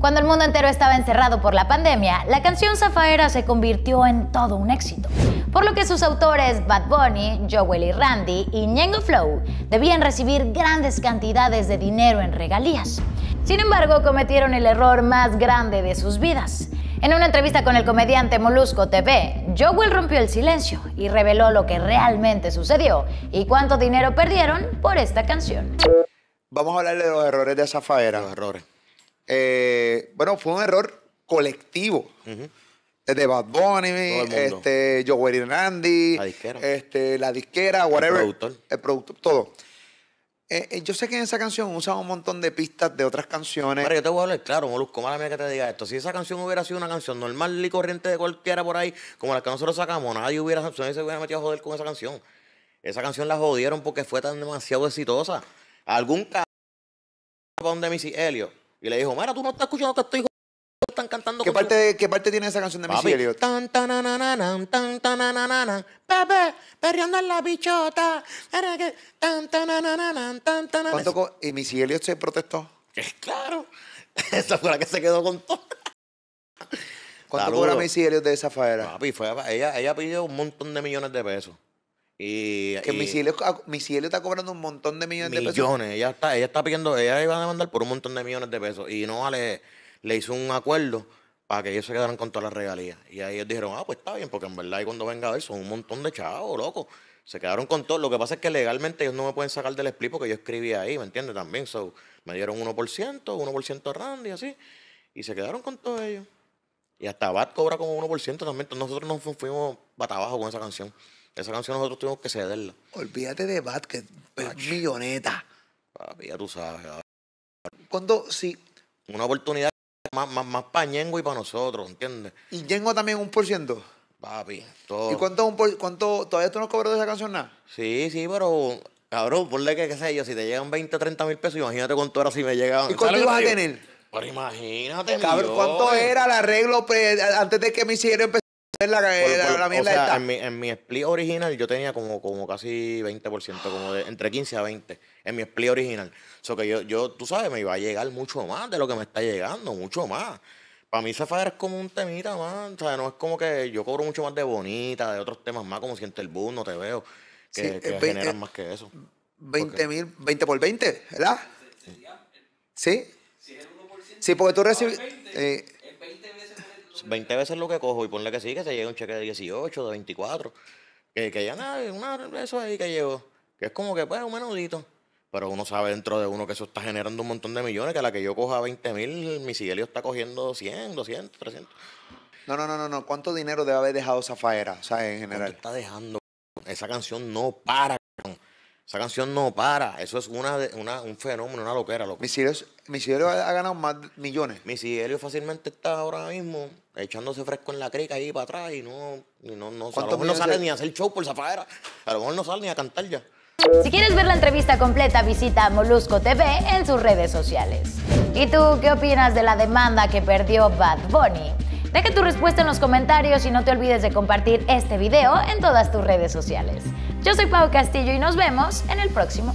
Cuando el mundo entero estaba encerrado por la pandemia, la canción Zafaera se convirtió en todo un éxito, por lo que sus autores Bad Bunny, Joel y Randy y Ñengo Flow debían recibir grandes cantidades de dinero en regalías. Sin embargo, cometieron el error más grande de sus vidas. En una entrevista con el comediante Molusco TV, Joel rompió el silencio y reveló lo que realmente sucedió y cuánto dinero perdieron por esta canción. Vamos a hablar de los errores de Zafaera. Los errores. Eh, bueno, fue un error colectivo. de Bad Bunny, este, y Hernández, la disquera, este, la disquera whatever. El productor. todo. Eh, eh, yo sé que en esa canción usamos un montón de pistas de otras canciones. yo te voy a hablar claro, Molusco, mala mía que te diga esto. Si esa canción hubiera sido una canción normal y corriente de cualquiera por ahí, como la que nosotros sacamos, nadie hubiera, nadie se hubiera metido a joder con esa canción. Esa canción la jodieron porque fue tan demasiado exitosa. Algún caso para donde Helio y le dijo, mira, tú no estás escuchando que estoy están cantando. ¿Qué parte, ¿Qué parte tiene esa canción de Missy Tan tan tan tan Pepe, perreando en la bichota. Tan tan tan tan ¿Cuánto ¿Y Missy Elliott se protestó? Es claro. esa fue la que se quedó con todo. ¿Cuánto cobra Missy Elliott de esa faera? Papi, fue, ella, ella pidió un montón de millones de pesos. Y, que mi cielo ah, está cobrando un montón de millones, de pesos. Millones, ella está, ella está pidiendo, ella iba a demandar por un montón de millones de pesos. Y no le, le hizo un acuerdo para que ellos se quedaran con todas las regalías. Y ahí ellos dijeron, ah, pues está bien, porque en verdad, y cuando venga a ver, son un montón de chavos, loco. Se quedaron con todo. Lo que pasa es que legalmente ellos no me pueden sacar del split que yo escribí ahí, ¿me entiendes? También, so, me dieron 1%, 1% a Randy, así. Y se quedaron con todo ellos. Y hasta Bat cobra como 1% también. nosotros nos fuimos para abajo con esa canción. Esa canción nosotros tuvimos que cederla. Olvídate de Bad, que es milloneta. Papi, ya tú sabes. Cuando, sí. Una oportunidad más, para Ñengo y para nosotros, ¿entiendes? ¿Y Ñengo también un por ciento? Papi, todo. ¿Y cuánto, un todavía tú no cobró de esa canción nada? Sí, sí, pero cabrón, ponle que, qué sé yo, si te llegan 20, 30 mil pesos, imagínate cuánto era si me llegaban. ¿Y cuánto ibas a tener? Pero imagínate, Cabrón, ¿cuánto era el arreglo pues, antes de que me hicieran empezar? En mi, en split original yo tenía como, como casi 20%, como entre 15 a 20, en mi split original. So que yo, yo, tú sabes, me iba a llegar mucho más de lo que me está llegando, mucho más. Para mí Zafar es como un temita más, o sea, no es como que yo cobro mucho más de bonita, de otros temas más, como siente el boom, no te veo, que, generan más que eso. 20 mil, 20 por 20, ¿verdad? ¿Sí? ¿Sí? porque tú recibes... Eh, 20 veces lo que cojo y ponle que sí, que se llegue un cheque de 18, de 24. Que, ya nada, eso ahí que llegó. Que es como que, pues, un menudito. Pero uno sabe dentro de uno que eso está generando un montón de millones, que la que yo coja 20 mil, mi Sigelio está cogiendo 100, 200, 300. No, no, no, no, ¿Cuánto dinero debe haber dejado Zafaera, o sea, en general? está dejando? Esa canción no para. Esa canción no para. Eso es una, un fenómeno, una loquera. Loco. Misilio, ha, ganado más millones. Misilio fácilmente está ahora mismo echándose fresco en la crica ahí para atrás y no, no, no, a sale ni a hacer show por zafadera. A lo mejor no sale ni a cantar ya. Si quieres ver la entrevista completa, visita Molusco TV en sus redes sociales. ¿Y tú qué opinas de la demanda que perdió Bad Bunny? Deja tu respuesta en los comentarios y no te olvides de compartir este video en todas tus redes sociales. Yo soy Pablo Castillo y nos vemos en el próximo.